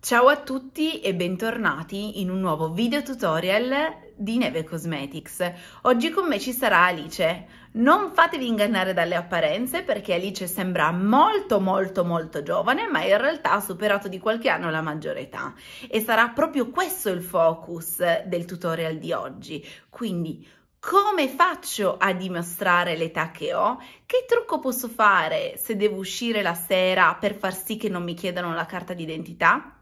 Ciao a tutti e bentornati in un nuovo video tutorial di Neve Cosmetics. Oggi con me ci sarà Alice. Non fatevi ingannare dalle apparenze perché Alice sembra molto molto molto giovane ma in realtà ha superato di qualche anno la maggiore età e sarà proprio questo il focus del tutorial di oggi. Quindi come faccio a dimostrare l'età che ho? Che trucco posso fare se devo uscire la sera per far sì che non mi chiedano la carta d'identità?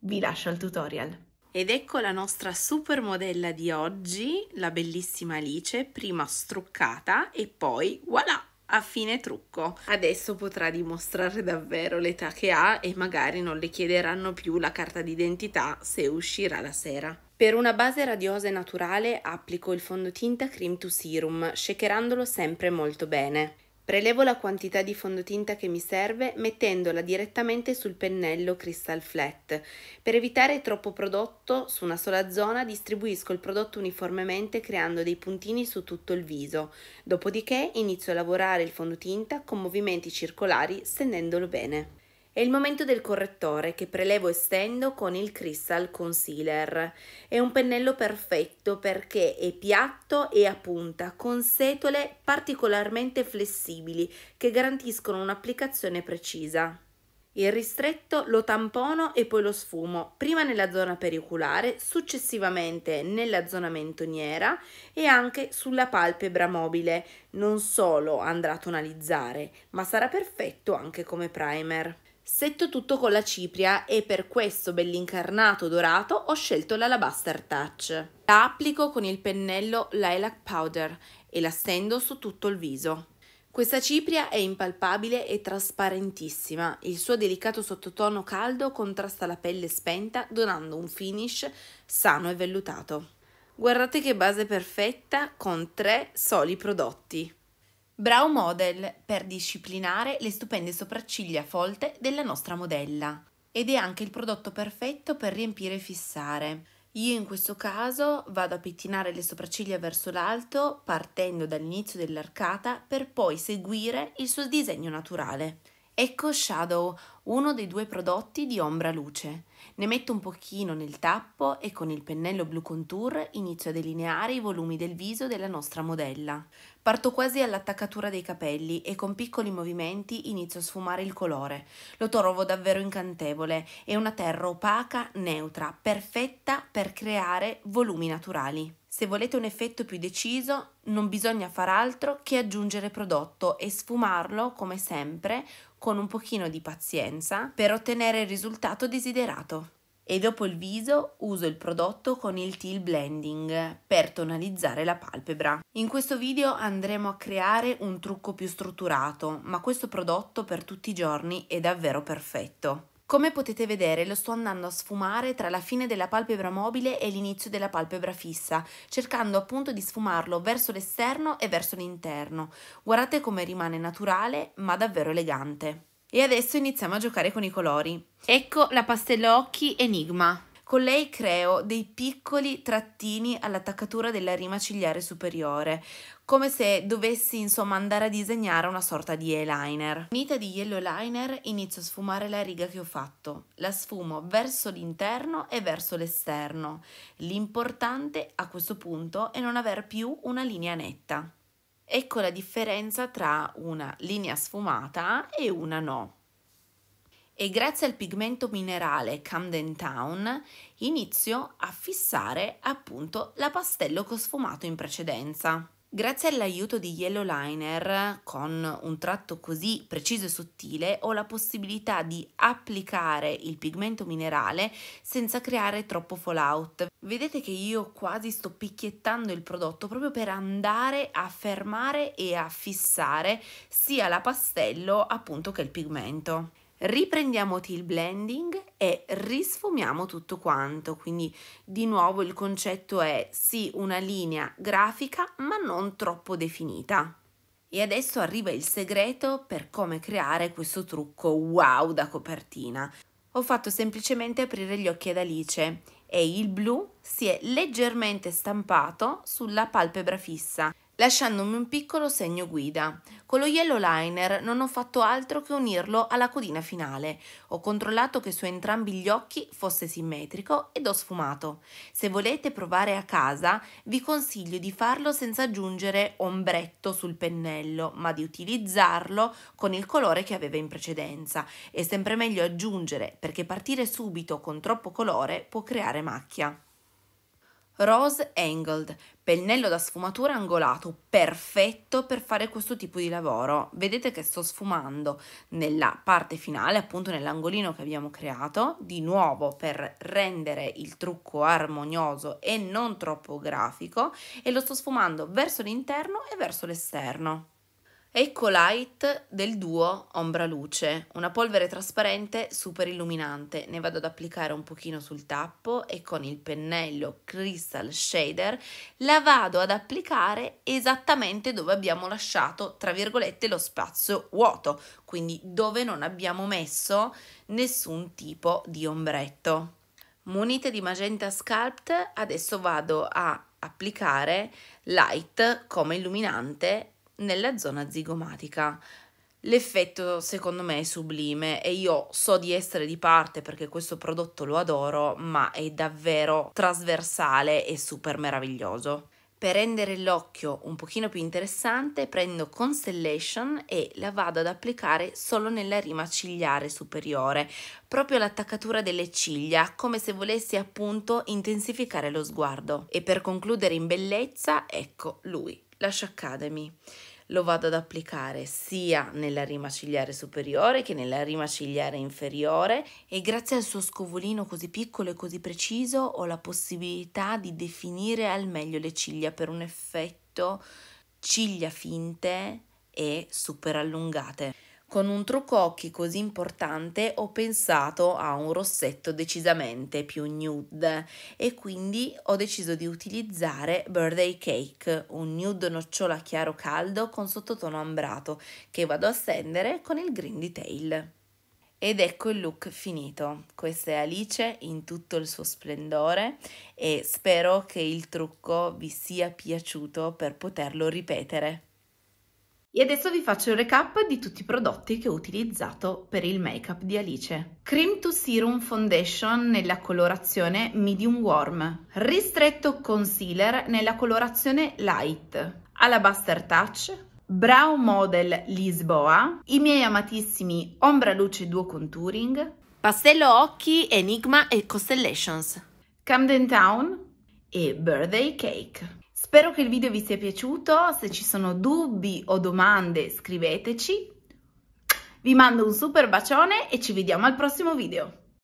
Vi lascio al tutorial. Ed ecco la nostra supermodella di oggi, la bellissima Alice, prima struccata e poi voilà! a fine trucco. Adesso potrà dimostrare davvero l'età che ha e magari non le chiederanno più la carta d'identità se uscirà la sera. Per una base radiosa e naturale applico il fondotinta Cream to Serum, shakerandolo sempre molto bene. Prelevo la quantità di fondotinta che mi serve mettendola direttamente sul pennello Crystal Flat. Per evitare troppo prodotto su una sola zona distribuisco il prodotto uniformemente creando dei puntini su tutto il viso. Dopodiché inizio a lavorare il fondotinta con movimenti circolari stendendolo bene. È il momento del correttore che prelevo e stendo con il Crystal Concealer. È un pennello perfetto perché è piatto e a punta con setole particolarmente flessibili che garantiscono un'applicazione precisa. Il ristretto lo tampono e poi lo sfumo, prima nella zona periculare, successivamente nella zona mentoniera e anche sulla palpebra mobile. Non solo andrà a tonalizzare, ma sarà perfetto anche come primer. Setto tutto con la cipria e per questo bell'incarnato dorato ho scelto l'alabaster touch. La applico con il pennello lilac powder e la stendo su tutto il viso. Questa cipria è impalpabile e trasparentissima, il suo delicato sottotono caldo contrasta la pelle spenta donando un finish sano e vellutato. Guardate che base perfetta con tre soli prodotti. Brow Model per disciplinare le stupende sopracciglia folte della nostra modella ed è anche il prodotto perfetto per riempire e fissare. Io in questo caso vado a pettinare le sopracciglia verso l'alto partendo dall'inizio dell'arcata per poi seguire il suo disegno naturale. Ecco Shadow, uno dei due prodotti di Ombra Luce. Ne metto un pochino nel tappo e con il pennello Blue Contour inizio a delineare i volumi del viso della nostra modella. Parto quasi all'attaccatura dei capelli e con piccoli movimenti inizio a sfumare il colore. Lo trovo davvero incantevole, è una terra opaca, neutra, perfetta per creare volumi naturali. Se volete un effetto più deciso, non bisogna far altro che aggiungere prodotto e sfumarlo, come sempre, con un pochino di pazienza per ottenere il risultato desiderato. E dopo il viso uso il prodotto con il Teal Blending per tonalizzare la palpebra. In questo video andremo a creare un trucco più strutturato, ma questo prodotto per tutti i giorni è davvero perfetto. Come potete vedere lo sto andando a sfumare tra la fine della palpebra mobile e l'inizio della palpebra fissa, cercando appunto di sfumarlo verso l'esterno e verso l'interno. Guardate come rimane naturale ma davvero elegante. E adesso iniziamo a giocare con i colori. Ecco la pastella occhi Enigma. Con lei creo dei piccoli trattini all'attaccatura della rima cigliare superiore, come se dovessi insomma andare a disegnare una sorta di eyeliner. Unita di yellow liner inizio a sfumare la riga che ho fatto. La sfumo verso l'interno e verso l'esterno. L'importante a questo punto è non aver più una linea netta. Ecco la differenza tra una linea sfumata e una no e grazie al pigmento minerale Camden Town inizio a fissare appunto la pastello che ho sfumato in precedenza. Grazie all'aiuto di Yellow Liner, con un tratto così preciso e sottile, ho la possibilità di applicare il pigmento minerale senza creare troppo fallout. Vedete che io quasi sto picchiettando il prodotto proprio per andare a fermare e a fissare sia la pastello appunto che il pigmento. Riprendiamo il blending e risfumiamo tutto quanto, quindi di nuovo il concetto è sì una linea grafica ma non troppo definita. E adesso arriva il segreto per come creare questo trucco wow da copertina. Ho fatto semplicemente aprire gli occhi ad Alice e il blu si è leggermente stampato sulla palpebra fissa lasciandomi un piccolo segno guida. Con lo yellow liner non ho fatto altro che unirlo alla codina finale. Ho controllato che su entrambi gli occhi fosse simmetrico ed ho sfumato. Se volete provare a casa, vi consiglio di farlo senza aggiungere ombretto sul pennello, ma di utilizzarlo con il colore che aveva in precedenza. È sempre meglio aggiungere, perché partire subito con troppo colore può creare macchia. Rose Angled, pennello da sfumatura angolato, perfetto per fare questo tipo di lavoro. Vedete che sto sfumando nella parte finale, appunto nell'angolino che abbiamo creato, di nuovo per rendere il trucco armonioso e non troppo grafico, e lo sto sfumando verso l'interno e verso l'esterno. Light del duo Ombra Luce, una polvere trasparente super illuminante. Ne vado ad applicare un pochino sul tappo e con il pennello Crystal Shader la vado ad applicare esattamente dove abbiamo lasciato, tra virgolette, lo spazio vuoto, quindi dove non abbiamo messo nessun tipo di ombretto. Munite di Magenta Sculpt, adesso vado a applicare Light come illuminante nella zona zigomatica. L'effetto secondo me è sublime e io so di essere di parte perché questo prodotto lo adoro, ma è davvero trasversale e super meraviglioso. Per rendere l'occhio un pochino più interessante prendo Constellation e la vado ad applicare solo nella rima cigliare superiore, proprio l'attaccatura delle ciglia, come se volessi appunto intensificare lo sguardo. E per concludere in bellezza, ecco lui. Lash Academy lo vado ad applicare sia nella rima cigliare superiore che nella rima cigliare inferiore e grazie al suo scovolino così piccolo e così preciso ho la possibilità di definire al meglio le ciglia per un effetto ciglia finte e super allungate. Con un trucco occhi così importante ho pensato a un rossetto decisamente più nude e quindi ho deciso di utilizzare Birthday Cake, un nude nocciola chiaro caldo con sottotono ambrato che vado a stendere con il green detail. Ed ecco il look finito. Questa è Alice in tutto il suo splendore e spero che il trucco vi sia piaciuto per poterlo ripetere. E adesso vi faccio il recap di tutti i prodotti che ho utilizzato per il make-up di Alice. Cream to Serum Foundation nella colorazione Medium Warm, Ristretto Concealer nella colorazione Light, Alabaster Touch, Brow Model Lisboa, i miei amatissimi Ombra Luce Duo Contouring, Pastello Occhi Enigma e Constellations, Camden Town e Birthday Cake. Spero che il video vi sia piaciuto, se ci sono dubbi o domande scriveteci. Vi mando un super bacione e ci vediamo al prossimo video.